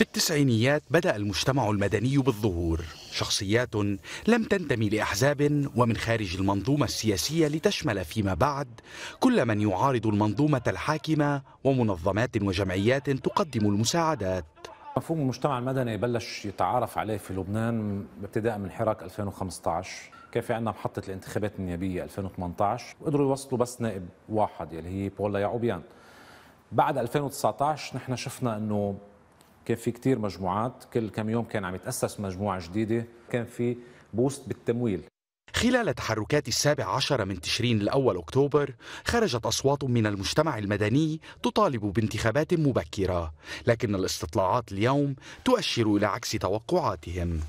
في التسعينيات بدأ المجتمع المدني بالظهور شخصيات لم تنتمي لأحزاب ومن خارج المنظومة السياسية لتشمل فيما بعد كل من يعارض المنظومة الحاكمة ومنظمات وجمعيات تقدم المساعدات مفهوم المجتمع المدني بلش يتعارف عليه في لبنان ابتداء من حراك 2015 كان في عندنا محطة الانتخابات النيابية 2018 وقدروا يوصلوا بس نائب واحد اللي هي بولا يعوبيان بعد 2019 نحن شفنا انه كان في كتير مجموعات كل كم يوم كان عم يتأسس مجموعة جديدة كان في بوست بالتمويل خلال تحركات السابع عشر من تشرين الأول أكتوبر خرجت أصوات من المجتمع المدني تطالب بانتخابات مبكرة لكن الاستطلاعات اليوم تؤشر إلى عكس توقعاتهم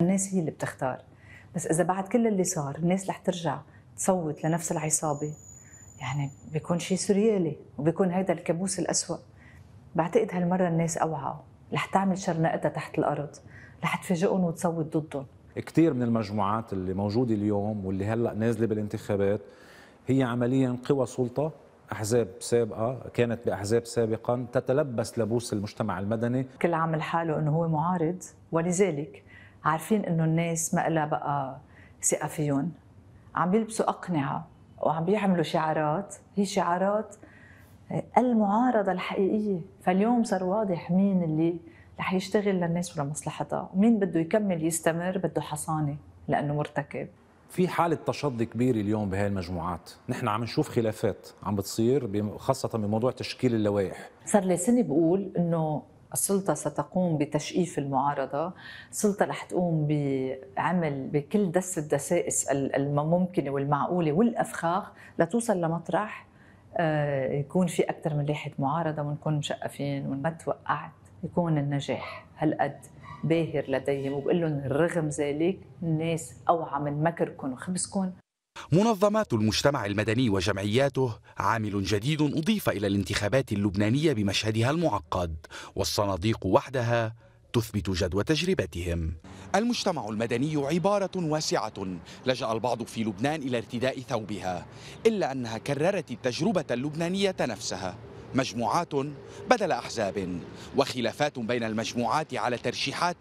الناس هي اللي بتختار بس إذا بعد كل اللي صار الناس رح ترجع تصوت لنفس العصابة يعني بيكون شيء سوريالي وبيكون هذا الكابوس الأسوأ بعتقد هالمره الناس اوعى رح تعمل شرنقتها تحت الارض رح تفاجئهم وتصوت ضدهم كثير من المجموعات اللي موجوده اليوم واللي هلا نازله بالانتخابات هي عمليا قوى سلطه احزاب سابقه كانت باحزاب سابقا تتلبس لبوس المجتمع المدني كل عامل حاله انه هو معارض ولذلك عارفين انه الناس ما لها بقى ثقه فيهم عم بيلبسوا اقنعه وعم بيعملوا شعارات هي شعارات المعارضه الحقيقيه فاليوم صار واضح مين اللي رح يشتغل للناس ولمصلحتها ومين بده يكمل يستمر بده حصانه لانه مرتكب في حالة تشظي كبير اليوم بهاي المجموعات نحن عم نشوف خلافات عم بتصير خاصة بموضوع تشكيل اللوائح صار لي سنة بقول إنه السلطة ستقوم بتشقيف المعارضة السلطة رح تقوم بعمل بكل دس الدسائس الممكنة والمعقولة والأفخاخ لتوصل لمطرح آه، يكون في أكثر من ريحة معارضة ونكون مشقفين وما توقعت يكون النجاح هالقد باهر لديهم وبقول لهم رغم ذلك الناس أوعى من مكركم وخبزكم منظمات المجتمع المدني وجمعياته عامل جديد أضيف إلى الانتخابات اللبنانية بمشهدها المعقد والصناديق وحدها تثبت جدوى تجربتهم المجتمع المدني عبارة واسعة لجأ البعض في لبنان إلى ارتداء ثوبها إلا أنها كررت التجربة اللبنانية نفسها مجموعات بدل احزاب وخلافات بين المجموعات على ترشيحات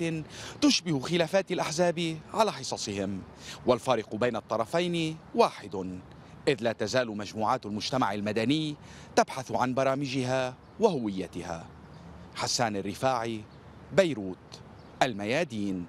تشبه خلافات الاحزاب على حصصهم والفارق بين الطرفين واحد اذ لا تزال مجموعات المجتمع المدني تبحث عن برامجها وهويتها حسان الرفاعي بيروت الميادين